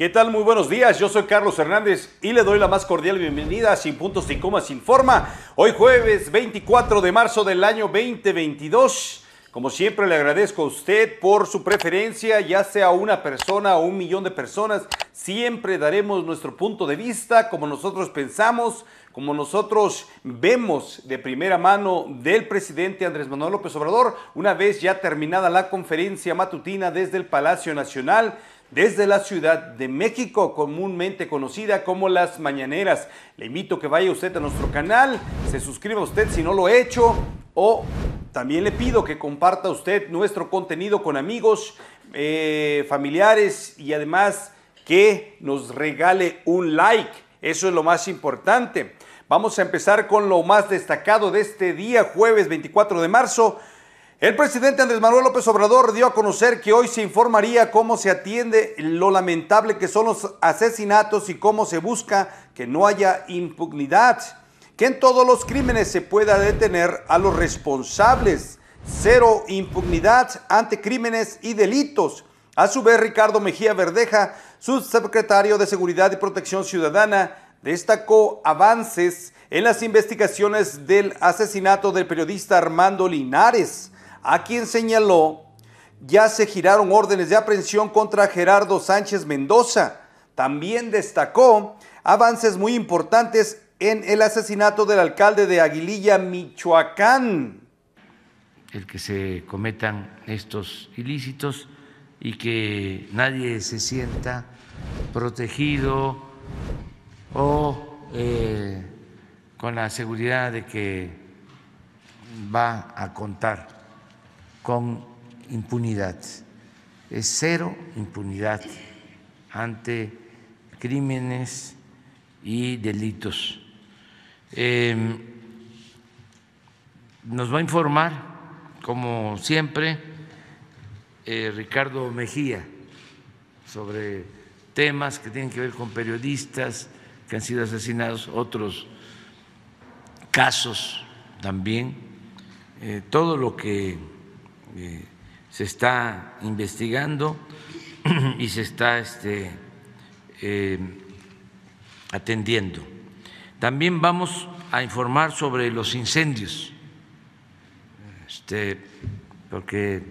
¿Qué tal? Muy buenos días, yo soy Carlos Hernández y le doy la más cordial bienvenida a Sin Puntos, Sin Comas, Sin Forma. Hoy jueves 24 de marzo del año 2022. Como siempre le agradezco a usted por su preferencia, ya sea una persona o un millón de personas. Siempre daremos nuestro punto de vista, como nosotros pensamos, como nosotros vemos de primera mano del presidente Andrés Manuel López Obrador, una vez ya terminada la conferencia matutina desde el Palacio Nacional, desde la Ciudad de México, comúnmente conocida como Las Mañaneras. Le invito a que vaya usted a nuestro canal, se suscriba usted si no lo ha hecho o también le pido que comparta usted nuestro contenido con amigos, eh, familiares y además que nos regale un like. Eso es lo más importante. Vamos a empezar con lo más destacado de este día, jueves 24 de marzo. El presidente Andrés Manuel López Obrador dio a conocer que hoy se informaría cómo se atiende lo lamentable que son los asesinatos y cómo se busca que no haya impunidad, que en todos los crímenes se pueda detener a los responsables, cero impunidad ante crímenes y delitos. A su vez, Ricardo Mejía Verdeja, subsecretario de Seguridad y Protección Ciudadana, destacó avances en las investigaciones del asesinato del periodista Armando Linares a quien señaló ya se giraron órdenes de aprehensión contra Gerardo Sánchez Mendoza. También destacó avances muy importantes en el asesinato del alcalde de Aguililla, Michoacán. El que se cometan estos ilícitos y que nadie se sienta protegido o eh, con la seguridad de que va a contar con impunidad. Es cero impunidad ante crímenes y delitos. Em, nos va a informar, como siempre, eh, Ricardo Mejía sobre temas que tienen que ver con periodistas que han sido asesinados, otros casos también, eh, todo lo que eh, se está investigando y se está este, eh, atendiendo. También vamos a informar sobre los incendios, este, porque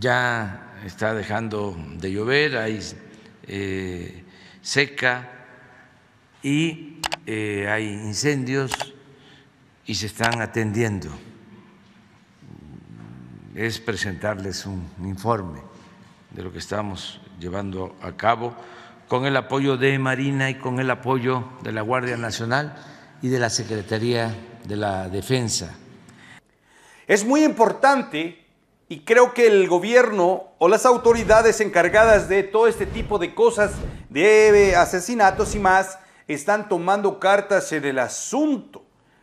ya está dejando de llover, hay eh, seca y hay incendios y se están atendiendo es presentarles un informe de lo que estamos llevando a cabo con el apoyo de Marina y con el apoyo de la Guardia Nacional y de la Secretaría de la Defensa. Es muy importante y creo que el gobierno o las autoridades encargadas de todo este tipo de cosas, de asesinatos y más, están tomando cartas en el asunto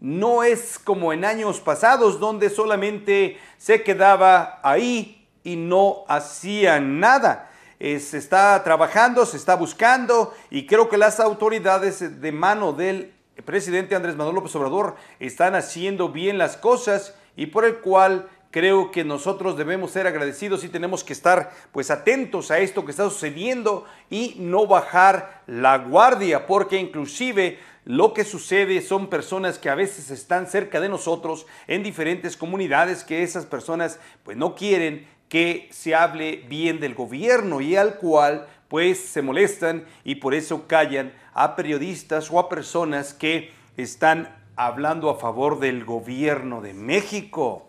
no es como en años pasados donde solamente se quedaba ahí y no hacía nada. se está trabajando, se está buscando y creo que las autoridades de mano del presidente Andrés Manuel López Obrador están haciendo bien las cosas y por el cual creo que nosotros debemos ser agradecidos y tenemos que estar pues atentos a esto que está sucediendo y no bajar la guardia porque inclusive lo que sucede son personas que a veces están cerca de nosotros en diferentes comunidades que esas personas pues no quieren que se hable bien del gobierno y al cual pues se molestan y por eso callan a periodistas o a personas que están hablando a favor del gobierno de México.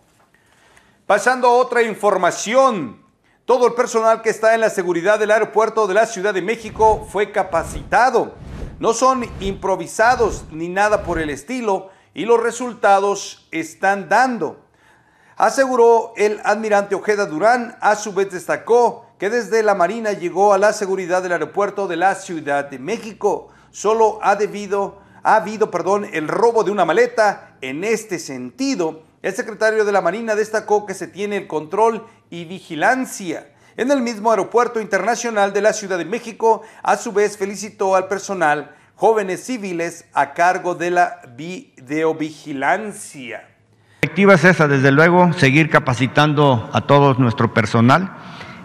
Pasando a otra información, todo el personal que está en la seguridad del aeropuerto de la Ciudad de México fue capacitado. No son improvisados ni nada por el estilo y los resultados están dando. Aseguró el almirante Ojeda Durán, a su vez destacó que desde la Marina llegó a la seguridad del aeropuerto de la Ciudad de México. Solo ha debido ha habido, perdón, el robo de una maleta. En este sentido, el secretario de la Marina destacó que se tiene el control y vigilancia en el mismo aeropuerto internacional de la Ciudad de México, a su vez felicitó al personal jóvenes civiles a cargo de la videovigilancia. La perspectiva es esa, desde luego, seguir capacitando a todo nuestro personal,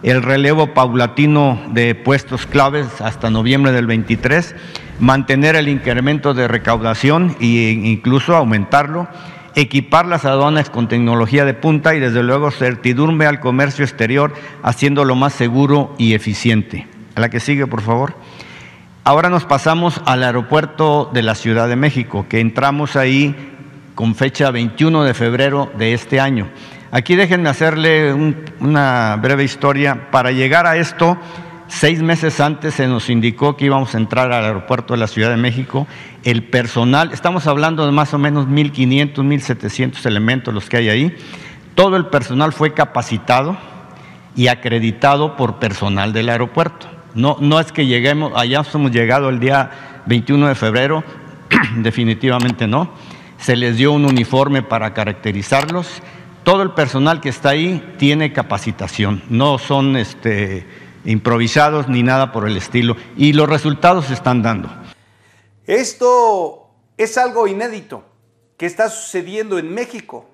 el relevo paulatino de puestos claves hasta noviembre del 23, mantener el incremento de recaudación e incluso aumentarlo equipar las aduanas con tecnología de punta y desde luego certidumbre al comercio exterior, haciéndolo más seguro y eficiente. A la que sigue, por favor. Ahora nos pasamos al aeropuerto de la Ciudad de México, que entramos ahí con fecha 21 de febrero de este año. Aquí déjenme hacerle una breve historia. Para llegar a esto, Seis meses antes se nos indicó que íbamos a entrar al aeropuerto de la Ciudad de México. El personal, estamos hablando de más o menos 1.500, 1.700 elementos los que hay ahí. Todo el personal fue capacitado y acreditado por personal del aeropuerto. No, no es que lleguemos, allá hemos llegado el día 21 de febrero, definitivamente no. Se les dio un uniforme para caracterizarlos. Todo el personal que está ahí tiene capacitación, no son este, improvisados ni nada por el estilo. Y los resultados se están dando. Esto es algo inédito que está sucediendo en México.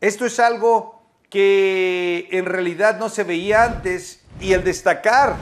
Esto es algo que en realidad no se veía antes y al destacar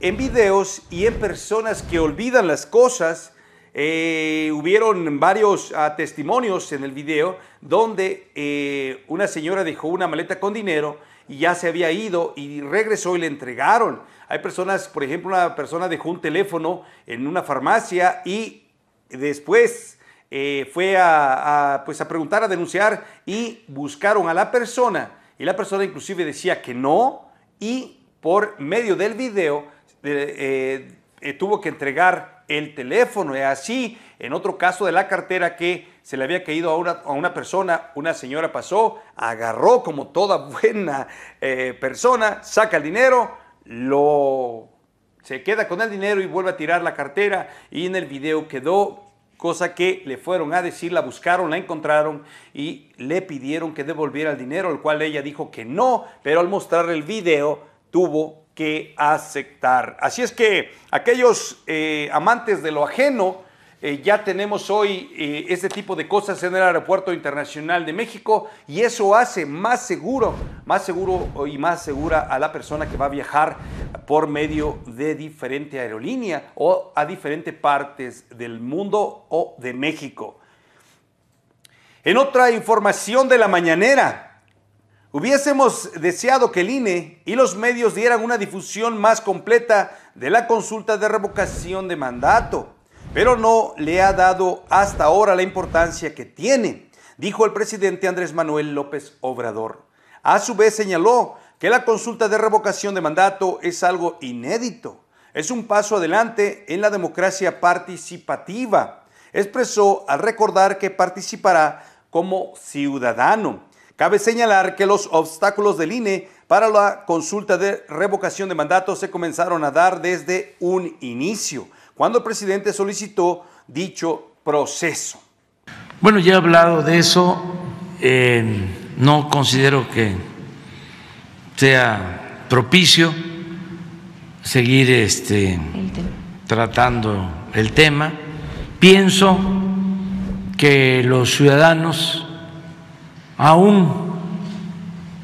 en videos y en personas que olvidan las cosas, eh, hubieron varios ah, testimonios en el video donde eh, una señora dejó una maleta con dinero, y ya se había ido y regresó y le entregaron. Hay personas, por ejemplo, una persona dejó un teléfono en una farmacia y después eh, fue a, pues a preguntar, a denunciar y buscaron a la persona. Y la persona inclusive decía que no y por medio del video eh, eh, tuvo que entregar el teléfono. así, en otro caso de la cartera que se le había caído a una, a una persona, una señora pasó, agarró como toda buena eh, persona, saca el dinero, lo se queda con el dinero y vuelve a tirar la cartera y en el video quedó cosa que le fueron a decir, la buscaron, la encontraron y le pidieron que devolviera el dinero, al cual ella dijo que no, pero al mostrar el video tuvo que aceptar. Así es que aquellos eh, amantes de lo ajeno eh, ya tenemos hoy eh, ese tipo de cosas en el Aeropuerto Internacional de México y eso hace más seguro, más seguro oh, y más segura a la persona que va a viajar por medio de diferente aerolínea o a diferentes partes del mundo o de México. En otra información de la mañanera, hubiésemos deseado que el INE y los medios dieran una difusión más completa de la consulta de revocación de mandato pero no le ha dado hasta ahora la importancia que tiene, dijo el presidente Andrés Manuel López Obrador. A su vez señaló que la consulta de revocación de mandato es algo inédito, es un paso adelante en la democracia participativa. Expresó al recordar que participará como ciudadano. Cabe señalar que los obstáculos del INE para la consulta de revocación de mandato se comenzaron a dar desde un inicio cuando el presidente solicitó dicho proceso. Bueno, ya he hablado de eso. Eh, no considero que sea propicio seguir este, tratando el tema. Pienso que los ciudadanos, aún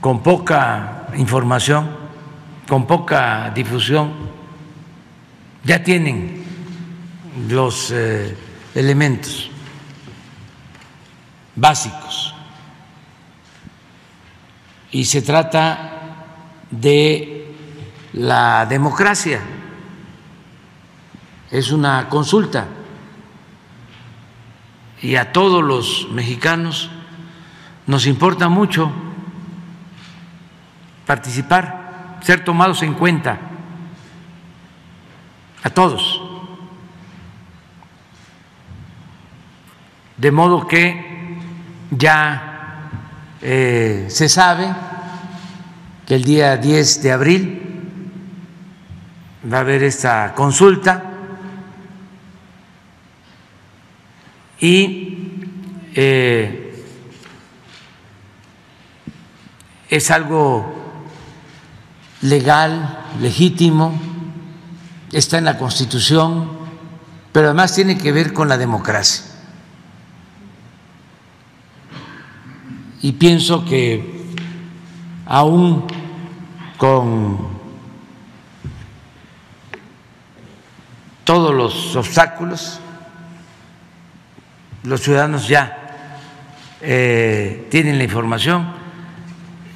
con poca información, con poca difusión, ya tienen los eh, elementos básicos y se trata de la democracia, es una consulta y a todos los mexicanos nos importa mucho participar, ser tomados en cuenta, a todos. De modo que ya eh, se sabe que el día 10 de abril va a haber esta consulta y eh, es algo legal, legítimo, está en la Constitución, pero además tiene que ver con la democracia. y pienso que aún con todos los obstáculos, los ciudadanos ya eh, tienen la información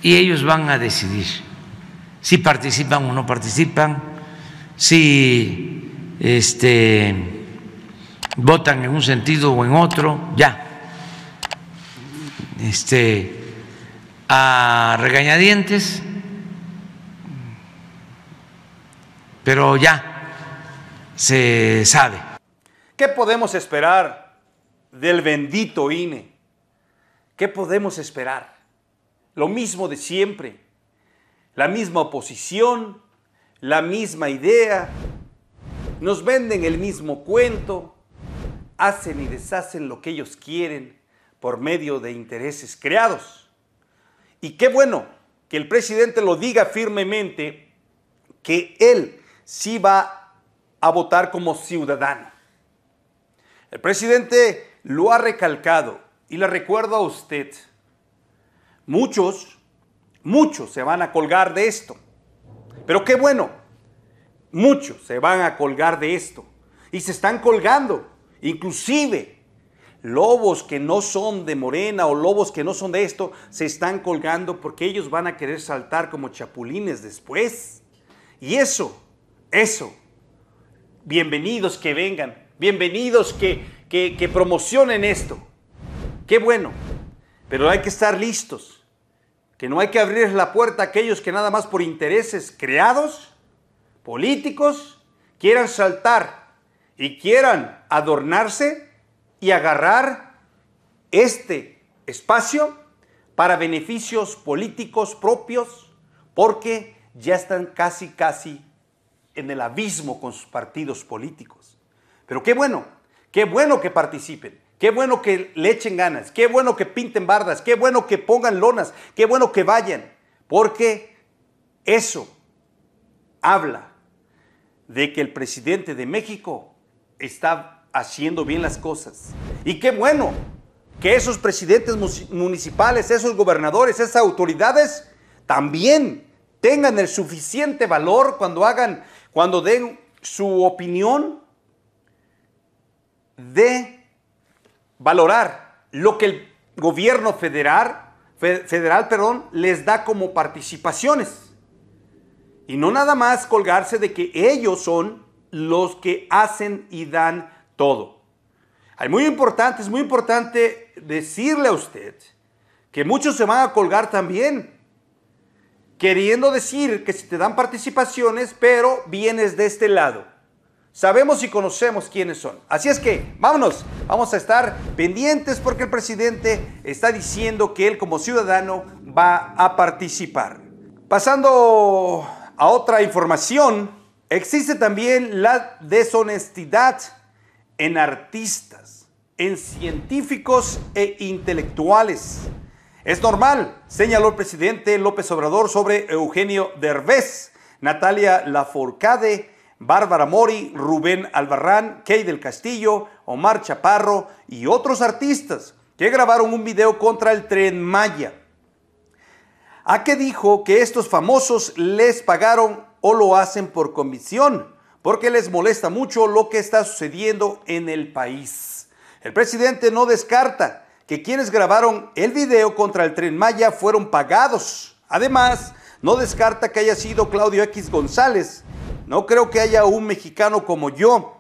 y ellos van a decidir si participan o no participan, si este, votan en un sentido o en otro, ya este, a regañadientes, pero ya se sabe. ¿Qué podemos esperar del bendito INE? ¿Qué podemos esperar? Lo mismo de siempre, la misma oposición, la misma idea, nos venden el mismo cuento, hacen y deshacen lo que ellos quieren por medio de intereses creados. Y qué bueno que el presidente lo diga firmemente que él sí va a votar como ciudadano. El presidente lo ha recalcado y le recuerdo a usted, muchos, muchos se van a colgar de esto. Pero qué bueno, muchos se van a colgar de esto y se están colgando, inclusive lobos que no son de morena o lobos que no son de esto se están colgando porque ellos van a querer saltar como chapulines después. Y eso, eso, bienvenidos que vengan, bienvenidos que, que, promocionen esto. Qué bueno, pero hay que estar listos, que no hay que abrir la puerta a aquellos que nada más por intereses creados, políticos, quieran saltar y quieran adornarse y agarrar este espacio para beneficios políticos propios porque ya están casi, casi en el abismo con sus partidos políticos. Pero qué bueno, qué bueno que participen, qué bueno que le echen ganas, qué bueno que pinten bardas, qué bueno que pongan lonas, qué bueno que vayan, porque eso habla de que el presidente de México está haciendo bien las cosas. Y qué bueno que esos presidentes municipales, esos gobernadores, esas autoridades también tengan el suficiente valor cuando hagan, cuando den su opinión de valorar lo que el gobierno federal, federal perdón, les da como participaciones. Y no nada más colgarse de que ellos son los que hacen y dan todo. Hay muy importante, es muy importante decirle a usted que muchos se van a colgar también, queriendo decir que si te dan participaciones, pero vienes de este lado. Sabemos y conocemos quiénes son. Así es que, vámonos, vamos a estar pendientes porque el presidente está diciendo que él como ciudadano va a participar. Pasando a otra información, existe también la deshonestidad en artistas, en científicos e intelectuales. Es normal, señaló el presidente López Obrador sobre Eugenio Derbez, Natalia Laforcade, Bárbara Mori, Rubén Albarrán, Key del Castillo, Omar Chaparro y otros artistas que grabaron un video contra el tren Maya. ¿A qué dijo que estos famosos les pagaron o lo hacen por comisión? porque les molesta mucho lo que está sucediendo en el país. El presidente no descarta que quienes grabaron el video contra el tren Maya fueron pagados. Además, no descarta que haya sido Claudio X González. No creo que haya un mexicano como yo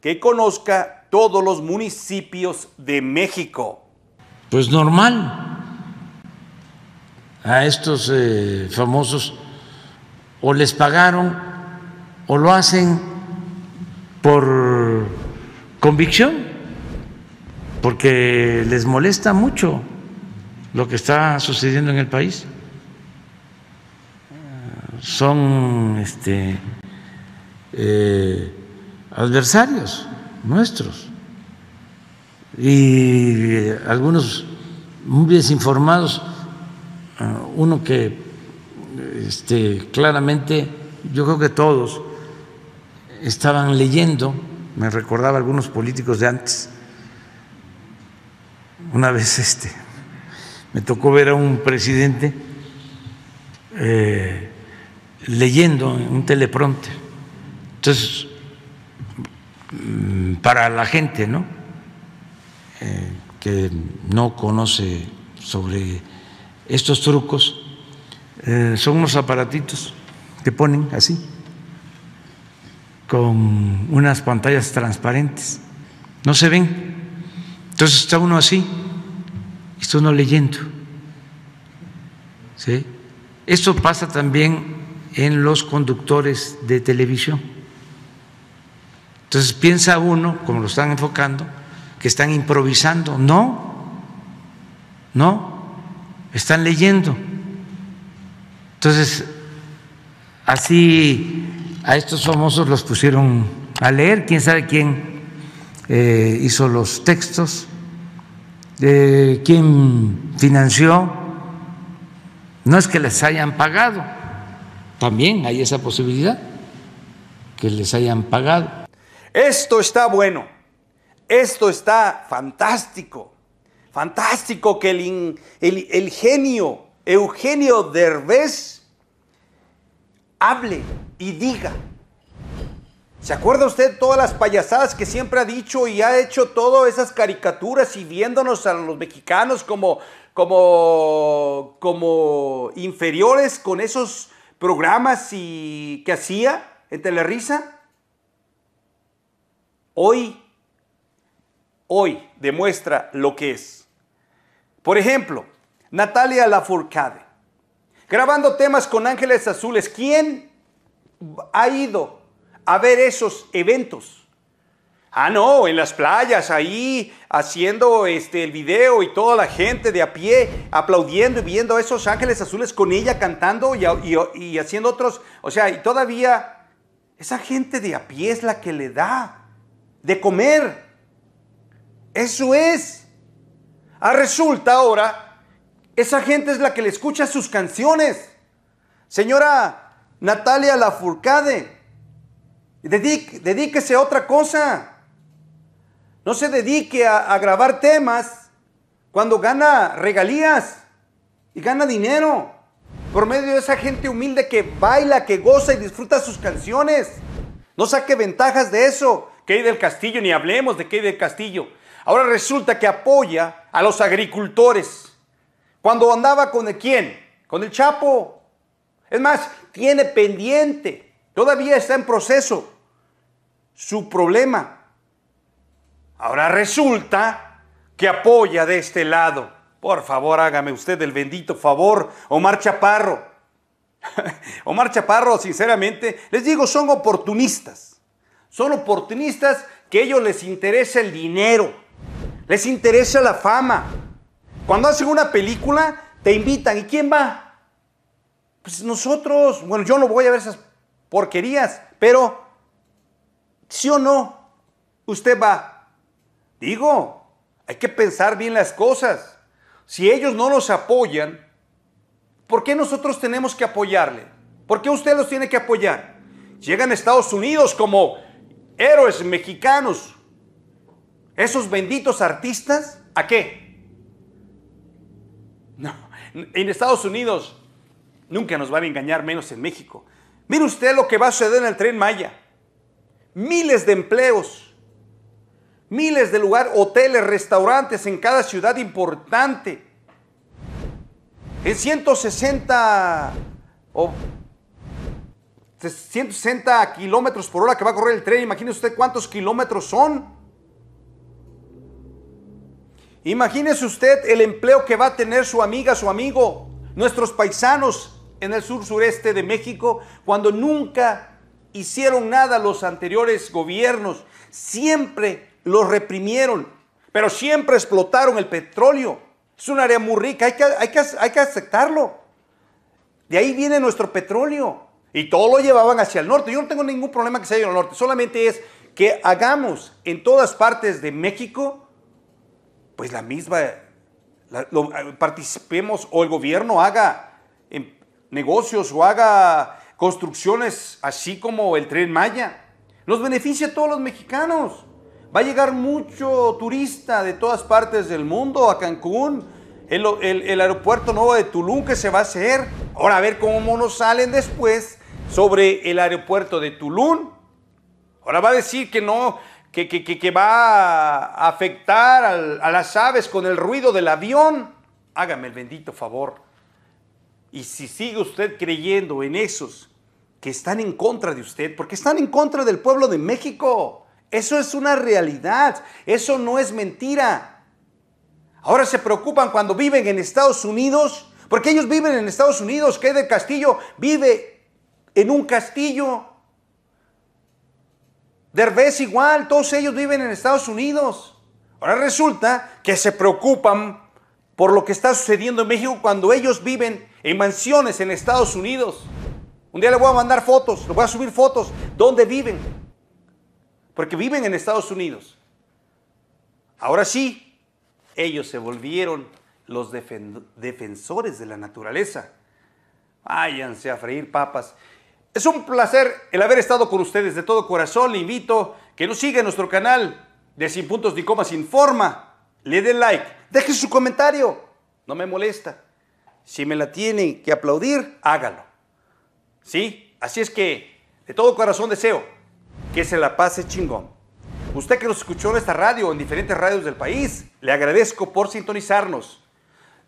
que conozca todos los municipios de México. Pues normal. A estos eh, famosos o les pagaron o lo hacen por convicción, porque les molesta mucho lo que está sucediendo en el país. Son este, eh, adversarios nuestros y algunos muy desinformados, eh, uno que este, claramente, yo creo que todos estaban leyendo, me recordaba algunos políticos de antes, una vez este, me tocó ver a un presidente eh, leyendo un teleprompter. Entonces, mm, para la gente, ¿no? Eh, que no conoce sobre estos trucos, eh, son unos aparatitos que ponen así con unas pantallas transparentes. No se ven. Entonces está uno así, está uno leyendo. ¿Sí? Esto pasa también en los conductores de televisión. Entonces piensa uno, como lo están enfocando, que están improvisando. No, no, están leyendo. Entonces, así a estos famosos los pusieron a leer, quién sabe quién eh, hizo los textos, quién financió. No es que les hayan pagado, también hay esa posibilidad que les hayan pagado. Esto está bueno, esto está fantástico, fantástico que el, el genio Eugenio Derbez hable y diga. ¿Se acuerda usted todas las payasadas que siempre ha dicho y ha hecho todas esas caricaturas y viéndonos a los mexicanos como, como, como inferiores con esos programas y, que hacía en Telerisa? Hoy, hoy demuestra lo que es. Por ejemplo, Natalia Lafourcade, grabando temas con Ángeles Azules. ¿Quién ha ido a ver esos eventos. Ah, no, en las playas, ahí haciendo este, el video y toda la gente de a pie aplaudiendo y viendo a esos ángeles azules con ella cantando y, haciendo otros. O sea, y todavía esa gente de a pie es la que le da de comer. Eso es. Ah, resulta ahora, esa gente es la que le escucha sus canciones. Señora Natalia Lafourcade. dedíquese a otra cosa. No se dedique a, grabar temas cuando gana regalías y gana dinero por medio de esa gente humilde que baila, que goza y disfruta sus canciones. No saque ventajas de eso. hay del Castillo, ni hablemos de hay del Castillo. Ahora resulta que apoya a los agricultores. Cuando andaba con el, quién? Con el Chapo. Es más, tiene pendiente, todavía está en proceso su problema. Ahora resulta que apoya de este lado. Por favor, hágame usted el bendito favor, Omar Chaparro. Omar Chaparro, sinceramente, les digo, son oportunistas. Son oportunistas que a ellos les interesa el dinero, les interesa la fama. Cuando hacen una película, te invitan. ¿Y quién va? Pues, nosotros, bueno, yo no voy a ver esas porquerías, pero sí o no, usted va. Digo, hay que pensar bien las cosas. Si ellos no nos apoyan, ¿por qué nosotros tenemos que apoyarle? ¿Por qué usted los tiene que apoyar? Llegan a Estados Unidos como héroes mexicanos. Esos benditos artistas, ¿a qué? No, en Estados Unidos Nunca nos van a engañar, menos en México. Mire usted lo que va a suceder en el tren Maya. Miles de empleos, miles de lugares, hoteles, restaurantes en cada ciudad importante. En 160 160 kilómetros por hora que va a correr el tren, imagine usted cuántos kilómetros son. Imagínese usted el empleo que va a tener su amiga, su amigo, nuestros paisanos en el sur sureste de México, cuando nunca hicieron nada los anteriores gobiernos, siempre los reprimieron, pero siempre explotaron el petróleo. Es un área muy rica, hay que, hay que, aceptarlo. De ahí viene nuestro petróleo. Y todo lo llevaban hacia el norte. Yo no tengo ningún problema que se vaya al norte. Solamente es que hagamos en todas partes de México, pues la misma, eh, participemos o el gobierno haga negocios o haga construcciones así como el tren Maya. Nos beneficia a todos los mexicanos. Va a llegar mucho turista de todas partes del mundo a Cancún. El, el, aeropuerto nuevo de Tulum que se va a hacer. Ahora a ver cómo nos salen después sobre el aeropuerto de Tulum. Ahora va a decir que no, que, que, que, va a afectar a las aves con el ruido del avión. Hágame el bendito favor. Y si sigue usted creyendo en esos que están en contra de usted, porque están en contra del pueblo de México, eso es una realidad, eso no es mentira. Ahora se preocupan cuando viven en Estados Unidos, porque ellos viven en Estados Unidos, que del Castillo vive en un castillo. Derbez igual, todos ellos viven en Estados Unidos. Ahora resulta que se preocupan por lo que está sucediendo en México cuando ellos viven en mansiones en Estados Unidos. Un día le voy a mandar fotos, le voy a subir fotos donde viven. Porque viven en Estados Unidos. Ahora sí, ellos se volvieron los defensores de la naturaleza. Váyanse a freír papas. Es un placer el haber estado con ustedes de todo corazón. Le invito que nos siga en nuestro canal de Sin Puntos ni Comas Informa. Le den like, deje su comentario, no me molesta. Si me la tienen que aplaudir, hágalo. ¿Sí? Así es que, de todo corazón deseo que se la pase chingón. Usted que nos escuchó en esta radio, en diferentes radios del país, le agradezco por sintonizarnos.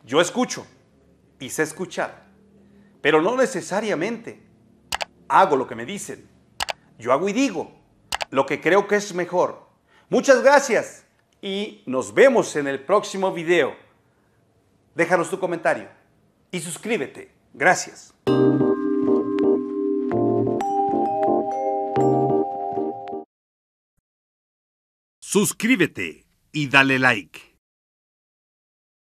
Yo escucho y sé escuchar, pero no necesariamente hago lo que me dicen. Yo hago y digo lo que creo que es mejor. Muchas gracias y nos vemos en el próximo video. Déjanos tu comentario y suscríbete. Gracias. Suscríbete y dale like.